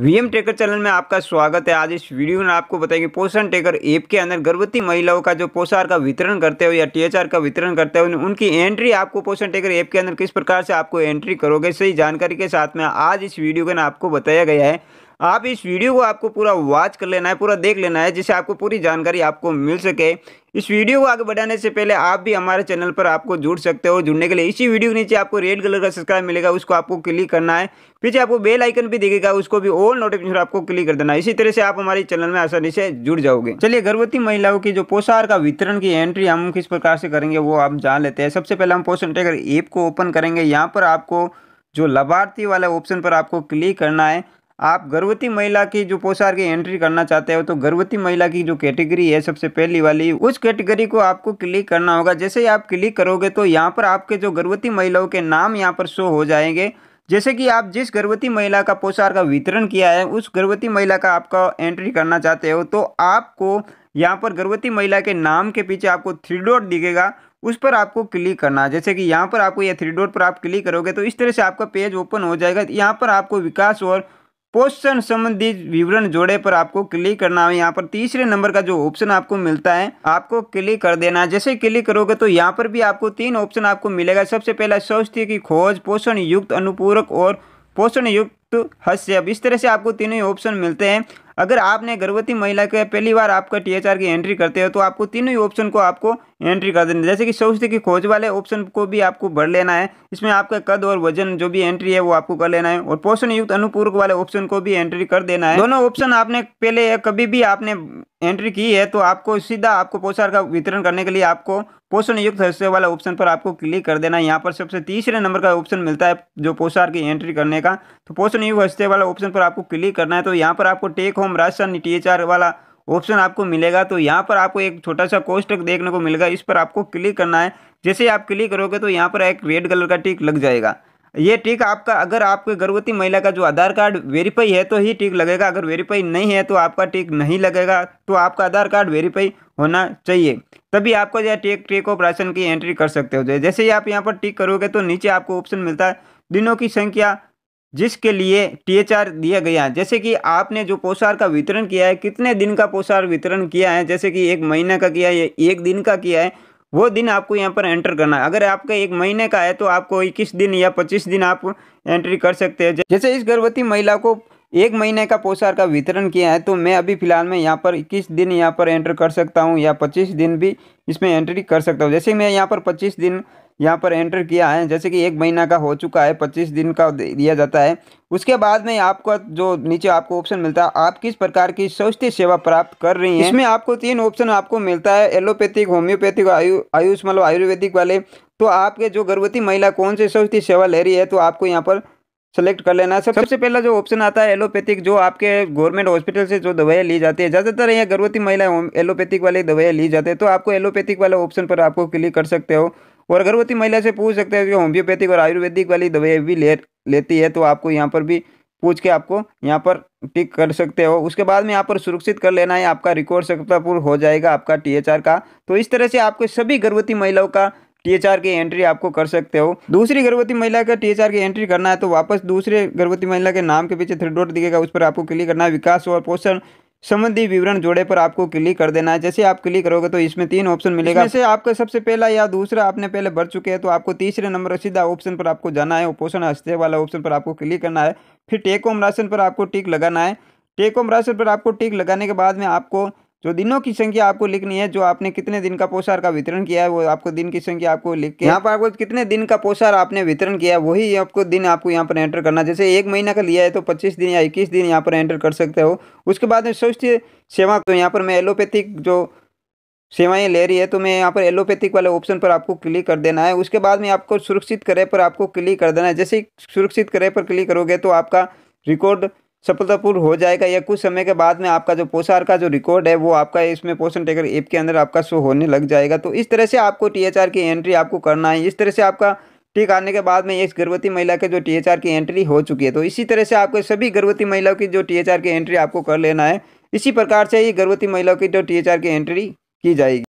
VM taker channel में आपका स्वागत है आज इस वीडियो में आपको बताएंगे पोषण टेकर ऐप के अंदर गर्भवती महिलाओं का जो पोषाहार का वितरण करते हो या टीएचआर का वितरण करते हो उनकी एंट्री आपको पोषण टेकर ऐप के अंदर किस प्रकार से आपको एंट्री करोगे सही जानकारी के साथ में आज इस वीडियो के ना आपको बताया गया है आप इस वीडियो को आपको पूरा वॉच कर लेना है पूरा देख लेना है जिससे आपको पूरी जानकारी आपको मिल सके इस वीडियो को आगे बढ़ाने से पहले आप भी हमारे चैनल पर आपको जुड़ सकते हो जुड़ने के लिए इसी वीडियो के नीचे आपको रेड कलर का सब्सक्राइब मिलेगा उसको आपको क्लिक करना है पीछे आपको बेल आइकन भी दिखेगा उसको भी ऑल नोटिफिकेशन आपको क्लिक कर देना है इसी तरह से आप हमारे चैनल में आसानी से जुड़ जाओगे चलिए गर्भवती महिलाओं की जो पोषाहार का वितरण की एंट्री हम किस प्रकार से करेंगे वो आप जान लेते हैं सबसे पहले हम पोषण ट्रेकर ऐप को ओपन करेंगे यहाँ पर आपको जो लाभार्थी वाला ऑप्शन पर आपको क्लिक करना है आप गर्भवती महिला की जो पोशाक की एंट्री करना चाहते हो तो गर्भवती महिला की जो कैटेगरी है सबसे पहली वाली उस कैटेगरी को आपको क्लिक करना होगा जैसे ही आप क्लिक करोगे तो यहाँ पर आपके जो गर्भवती महिलाओं के नाम यहाँ पर शो हो जाएंगे जैसे कि आप जिस गर्भवती महिला का पोशाक का वितरण किया है उस गर्भवती महिला का आपका एंट्री करना चाहते हो तो आपको यहाँ पर गर्भवती महिला के नाम के पीछे आपको थ्री डॉट दिखेगा उस पर आपको क्लिक करना है जैसे कि यहाँ पर आपको यह थ्री डॉट पर आप क्लिक करोगे तो इस तरह से आपका पेज ओपन हो जाएगा यहाँ पर आपको विकास और पोषण संबंधित विवरण जोड़े पर आपको क्लिक करना है यहाँ पर तीसरे नंबर का जो ऑप्शन आपको मिलता है आपको क्लिक कर देना है जैसे क्लिक करोगे तो यहाँ पर भी आपको तीन ऑप्शन आपको मिलेगा सबसे पहला स्वास्थ्य की खोज पोषण युक्त अनुपूरक और पोषण युक्त हस्य अब इस तरह से आपको तीनों ही ऑप्शन मिलते हैं अगर आपने गर्भवती महिला के पहली बार आपका टी की एंट्री करते हो तो आपको तीनों ही ऑप्शन को आपको एंट्री कर देना जैसे कि सौष्ठ की खोज वाले ऑप्शन को भी आपको भर लेना है इसमें आपका कद और वजन जो भी एंट्री है वो आपको कर लेना है और पोषण युक्त अनुपूरक वाले ऑप्शन को भी एंट्री कर देना है दोनों ऑप्शन आपने पहले कभी भी आपने एंट्री की है तो आपको सीधा आपको पोषण का वितरण करने के लिए आपको पोषण युक्त हिस्से वाला ऑप्शन पर आपको क्लिक कर देना है यहाँ पर सबसे तीसरे नंबर का ऑप्शन मिलता है जो पोषार की एंट्री करने का तो पोषण युक्त हिस्से वाला ऑप्शन पर आपको क्लिक करना है तो यहाँ पर आपको टेक होम राजस्थान टी वाला ऑप्शन आपको मिलेगा तो यहाँ पर आपको एक छोटा सा कोष्टक देखने को मिलेगा इस पर आपको क्लिक करना है जैसे आप क्लिक करोगे तो यहाँ पर एक रेड कलर का टिक लग जाएगा ये टिक आपका अगर आपके गर्भवती महिला का जो आधार कार्ड वेरीफाई है तो ही टिक लगेगा अगर वेरीफाई नहीं है तो आपका टिक नहीं लगेगा तो आपका आधार कार्ड वेरीफाई होना चाहिए तभी आपको जो टेक टेक ऑफ राशन की एंट्री कर सकते हो जैसे ही आप यहाँ पर टिक करोगे तो नीचे आपको ऑप्शन मिलता है दिनों की संख्या जिसके लिए आर दिया गया है जैसे कि आपने जो पोषार का वितरण किया है कितने दिन का पोषार वितरण किया है जैसे कि एक महीने का किया है एक दिन का किया है वो दिन आपको यहाँ पर एंटर करना है अगर आपका एक महीने का है तो आपको इक्कीस दिन या पच्चीस दिन आप एंट्री कर सकते हैं जैसे इस गर्भवती महिला को एक महीने का पोषार का वितरण किया है तो मैं अभी फिलहाल में यहाँ पर इक्कीस दिन यहाँ पर एंटर कर सकता हूँ या पच्चीस दिन भी इसमें एंट्री कर सकता हूँ जैसे मैं यहाँ पर पच्चीस दिन यहाँ पर एंटर किया है जैसे कि एक महीना का हो चुका है पच्चीस दिन का दिया जाता है उसके बाद में आपको जो नीचे आपको ऑप्शन मिलता है आप किस प्रकार की स्वास्थ्य सेवा प्राप्त कर रही हैं इसमें आपको तीन ऑप्शन आपको मिलता है एलोपैथिक होम्योपैथिक आयु आयुष मतलब आयुर्वेदिक वाले तो आपके जो गर्भवती महिला कौन से स्वास्थ्य सेवा ले रही है तो आपको यहाँ पर सेलेक्ट कर लेना है सब सबसे पहला जो ऑप्शन आता है एलोपैथिक जो आपके गवर्नमेंट हॉस्पिटल से जो दवाइयाँ ली जाती है ज़्यादातर यहाँ गर्भवती महिलाएं एलोपैथिक वाली दवाइयाँ ली जाती है तो आपको एलोपैथिक वाले ऑप्शन पर आपको क्लिक कर सकते हो और गर्भवती महिला से पूछ सकते हैं कि होम्योपैथिक और आयुर्वेदिक वाली दवाई भी ले लेती है तो आपको यहाँ पर भी पूछ के आपको यहाँ पर टिक कर सकते हो उसके बाद में यहाँ पर सुरक्षित कर लेना है आपका रिकॉर्ड सफलतापूर्ण हो जाएगा आपका टी का तो इस तरह से आपको सभी गर्भवती महिलाओं का टी आर की एंट्री आपको कर सकते हो दूसरी गर्भवती महिला का टी आर की एंट्री करना है तो वापस दूसरे गर्भवती महिला के नाम के पीछे थ्री डॉट दिखेगा उस पर आपको क्लिक करना है विकास और पोषण संबंधी विवरण जोड़े पर आपको क्लिक कर देना है जैसे आप क्लिक करोगे तो इसमें तीन ऑप्शन मिलेगा जैसे आपका सबसे पहला या दूसरा आपने पहले भर चुके हैं तो आपको तीसरे नंबर सीधा ऑप्शन पर आपको जाना है पोषण हस्ते वाला ऑप्शन पर आपको क्लिक करना है फिर टेक होम राशन पर आपको टिक लगाना है टेक होम राशन पर आपको टिक लगाने के बाद में आपको जो दिनों की संख्या आपको लिखनी है जो आपने कितने दिन का पोषार का वितरण किया है वो आपको दिन की संख्या आपको लिख के यहाँ पर आपको कितने दिन का पोषार आपने वितरण किया है वही आपको दिन आपको यहाँ पर एंटर करना जैसे एक महीना का लिया है तो पच्चीस दिन या इक्कीस दिन यहाँ पर एंटर कर सकते हो उसके बाद में स्वस्थ सेवा तो यहाँ पर मैं एलोपैथिक जो सेवाएं ले रही है तो मैं यहाँ पर एलोपैथिक वाले ऑप्शन पर आपको क्लिक कर देना है उसके बाद में आपको सुरक्षित करे पर आपको क्लिक कर देना है जैसे ही सुरक्षित करे पर क्लिक करोगे तो आपका रिकॉर्ड सफलतापूर्व हो जाएगा या कुछ समय के बाद में आपका जो पोषार का जो रिकॉर्ड है वो आपका इसमें पोषण टेकर ऐप के अंदर आपका शो होने लग जाएगा तो इस तरह से आपको टी की एंट्री आपको करना है इस तरह से आपका ठीक आने के बाद में इस गर्भवती महिला के जो टी की एंट्री हो चुकी है तो इसी तरह से आपको सभी गर्भवती महिलाओं की जो टी की एंट्री आपको कर लेना है इसी प्रकार से ही गर्भवती महिलाओं की जो टी की एंट्री की जाएगी